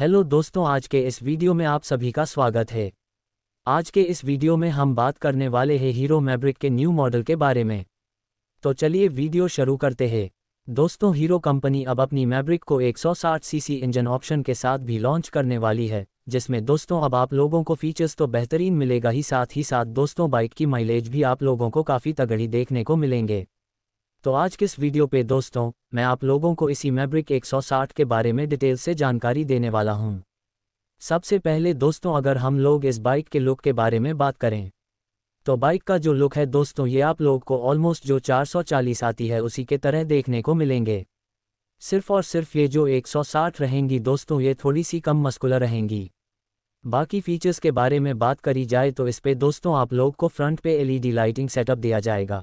hello दोस्तों आज के इस वीडियो में आप सभी का स्वागत है आज के इस वीडियो में हम बात करने वाले हैं हीरो मैब्रिक के न्यू मॉडल के बारे में तो चलिए वीडियो शुरू करते हैं दोस्तों हीरो कंपनी अब अपनी मैब्रिक को 160 सीसी इंजन ऑप्शन के साथ भी लॉन्च करने वाली है जिसमें दोस्तों अब आप लोगों को फीचर्स तो बेहतरीन मिलेगा ही साथ ही साथ दोस्तों बाइक की माइलेज भी आप लोगों को काफ़ी तगड़ी देखने को मिलेंगे तो आज किस वीडियो पे दोस्तों मैं आप लोगों को इसी मैब्रिक 160 के बारे में डिटेल से जानकारी देने वाला हूँ सबसे पहले दोस्तों अगर हम लोग इस बाइक के लुक के बारे में बात करें तो बाइक का जो लुक है दोस्तों ये आप लोग को ऑलमोस्ट जो 440 आती है उसी के तरह देखने को मिलेंगे सिर्फ और सिर्फ ये जो 160 रहेंगी दोस्तों ये थोड़ी सी कम मस्कुलर रहेंगी बाकी फीचर्स के बारे में बात करी जाए तो इस पे दोस्तों आप लोग को फ्रंट पे एलईडी लाइटिंग सेटअप दिया जाएगा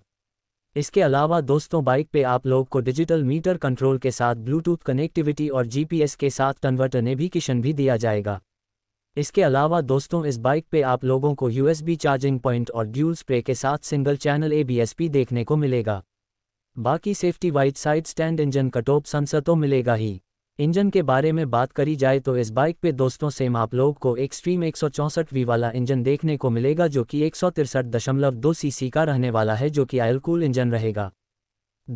इसके अलावा दोस्तों बाइक पे आप लोग को डिजिटल मीटर कंट्रोल के साथ ब्लूटूथ कनेक्टिविटी और जीपीएस के साथ कन्वर्टर ने भी किशन भी दिया जाएगा इसके अलावा दोस्तों इस बाइक पे आप लोगों को यूएसबी चार्जिंग पॉइंट और ड्यूल स्प्रे के साथ सिंगल चैनल एबीएसपी देखने को मिलेगा बाकी safety wise side stand engine cutoff sensor तो मिलेगा ही इंजन के बारे में बात करी जाए तो इस बाइक पे दोस्तों सेम आप लोग को एक्सट्रीम एक सौ वी वाला इंजन देखने को मिलेगा जो कि एक सौ सीसी का रहने वाला है जो कि आयलकूल इंजन रहेगा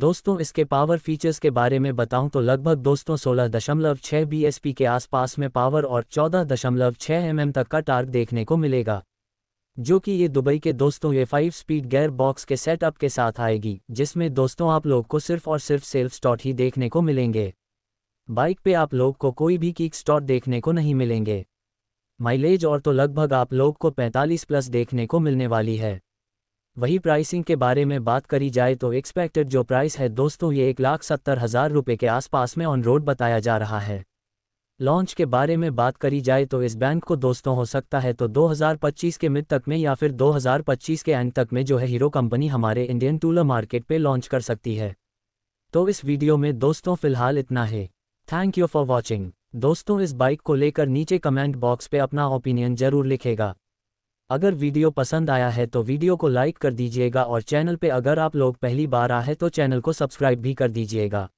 दोस्तों इसके पावर फीचर्स के बारे में बताऊं तो लगभग दोस्तों 16.6 दशमलव के आसपास में पावर और 14.6 एमएम तक का टार्क देखने को मिलेगा जो कि ये दुबई के दोस्तों ये फाइव स्पीड गेयर बॉक्स के सेटअप के साथ आएगी जिसमें दोस्तों आप लोग को सिर्फ और सिर्फ सेल्फ स्टॉट ही देखने को मिलेंगे बाइक पे आप लोग को कोई भी किक स्टॉट देखने को नहीं मिलेंगे माइलेज और तो लगभग आप लोग को 45 प्लस देखने को मिलने वाली है वही प्राइसिंग के बारे में बात करी जाए तो एक्सपेक्टेड जो प्राइस है दोस्तों ये एक लाख सत्तर हज़ार रुपये के आसपास में ऑन रोड बताया जा रहा है लॉन्च के बारे में बात करी जाए तो इस बैंक को दोस्तों हो सकता है तो 2025 के मिड तक में या फिर 2025 के एंड तक में जो है हीरो कंपनी हमारे इंडियन टूलर मार्केट पे लॉन्च कर सकती है तो इस वीडियो में दोस्तों फिलहाल इतना है थैंक यू फॉर वॉचिंग दोस्तों इस बाइक को लेकर नीचे कमेंट बॉक्स पे अपना ओपिनियन जरूर लिखेगा अगर वीडियो पसंद आया है तो वीडियो को लाइक कर दीजिएगा और चैनल पे अगर आप लोग पहली बार आए तो चैनल को सब्सक्राइब भी कर दीजिएगा